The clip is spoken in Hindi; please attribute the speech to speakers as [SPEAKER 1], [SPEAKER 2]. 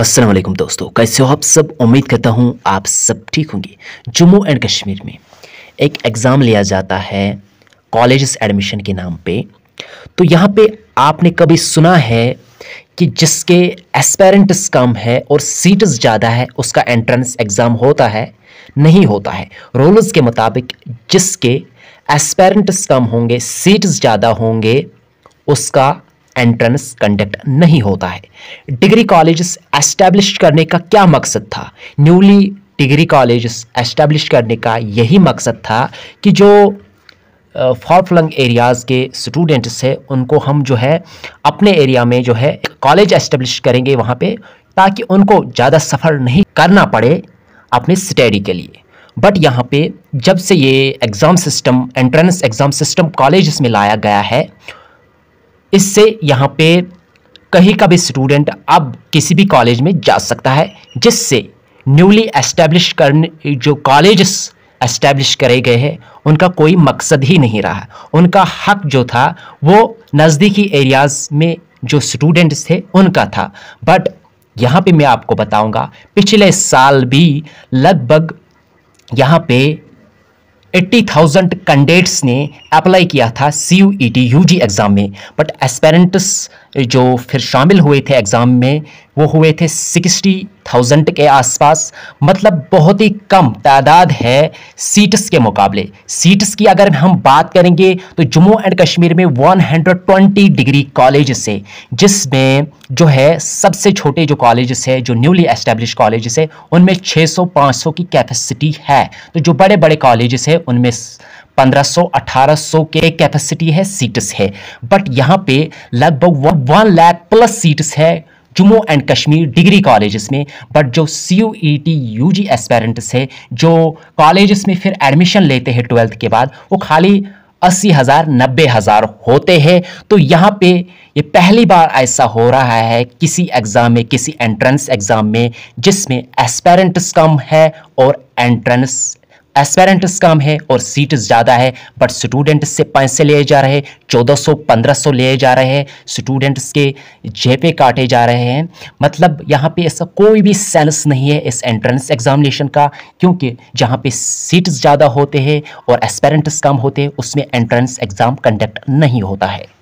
[SPEAKER 1] असलम दोस्तों कैसे हो आप सब उम्मीद करता हूँ आप सब ठीक होंगे जम्मू एंड कश्मीर में एक एग्ज़ाम लिया जाता है कॉलेज एडमिशन के नाम पे तो यहाँ पे आपने कभी सुना है कि जिसके एस्पेरेंट्स कम है और सीट्स ज़्यादा है उसका एंट्रेंस एग्ज़ाम होता है नहीं होता है रोल्स के मुताबिक जिसके एस्पेरेंट्स कम होंगे सीट्स ज़्यादा होंगे उसका एंट्रेंस कंडक्ट नहीं होता है डिग्री कॉलेजेस एस्टैब्लिश करने का क्या मकसद था न्यूली डिग्री कॉलेजेस एस्टैब्लिश करने का यही मकसद था कि जो फॉर फ्लंग एरियाज़ के स्टूडेंट्स हैं उनको हम जो है अपने एरिया में जो है कॉलेज एस्टेब्लिश करेंगे वहाँ पे ताकि उनको ज़्यादा सफ़र नहीं करना पड़े अपने स्टडी के लिए बट यहाँ पे जब से ये exam system entrance exam system college में लाया गया है इससे यहाँ पे कहीं का भी स्टूडेंट अब किसी भी कॉलेज में जा सकता है जिससे न्यूली एस्टेब्लिश करने जो कॉलेजेस एस्टेब्लिश करे गए हैं उनका कोई मकसद ही नहीं रहा उनका हक जो था वो नज़दीकी एरियाज़ में जो स्टूडेंट्स थे उनका था बट यहाँ पे मैं आपको बताऊँगा पिछले साल भी लगभग यहाँ पे एट्टी थाउजेंड कैंडिडेट्स ने अप्लाई किया था C U E T U G exam में बट एस्पेरेंट्स जो फिर शामिल हुए थे एग्ज़ाम में वो हुए थे सिक्सटी थाउजेंड के आसपास मतलब बहुत ही कम तादाद है सीट्स के मुकाबले सीट्स की अगर हम बात करेंगे तो जम्मू एंड कश्मीर में 120 डिग्री कॉलेज से जिसमें जो है सबसे छोटे जो कॉलेज है जो न्यूली एस्टेब्लिश कॉलेज है उनमें 600-500 की कैपेसिटी है तो जो बड़े बड़े कॉलेज है उनमें 1500 1800 के कैपेसिटी है सीट्स है बट यहाँ पे लगभग वन लैख प्लस सीट्स है Jammu and Kashmir degree colleges में बट जो C U E T U G aspirants है जो कॉलेजेस में फिर एडमिशन लेते हैं ट्वेल्थ के बाद वो खाली अस्सी हज़ार नब्बे हज़ार होते हैं तो यहाँ पे ये पहली बार ऐसा हो रहा है किसी एग्ज़ाम में किसी एंट्रेंस एग्ज़ाम में जिसमें एस्पेरेंट्स कम है और एंट्रेंस एस्पेरेंट्स कम है और सीट ज़्यादा है बट स्टूडेंट्स से पैसे लिए जा रहे हैं चौदह सौ पंद्रह सौ लिए जा रहे हैं स्टूडेंट्स के जेपे काटे जा रहे हैं मतलब यहाँ पे ऐसा कोई भी सेंस नहीं है इस एंट्रेंस एग्जामिनेशन का क्योंकि जहाँ पे सीट ज़्यादा होते हैं और एस्पेरेंट्स कम होते हैं उसमें एंट्रेंस एग्ज़ाम कंडक्ट नहीं होता है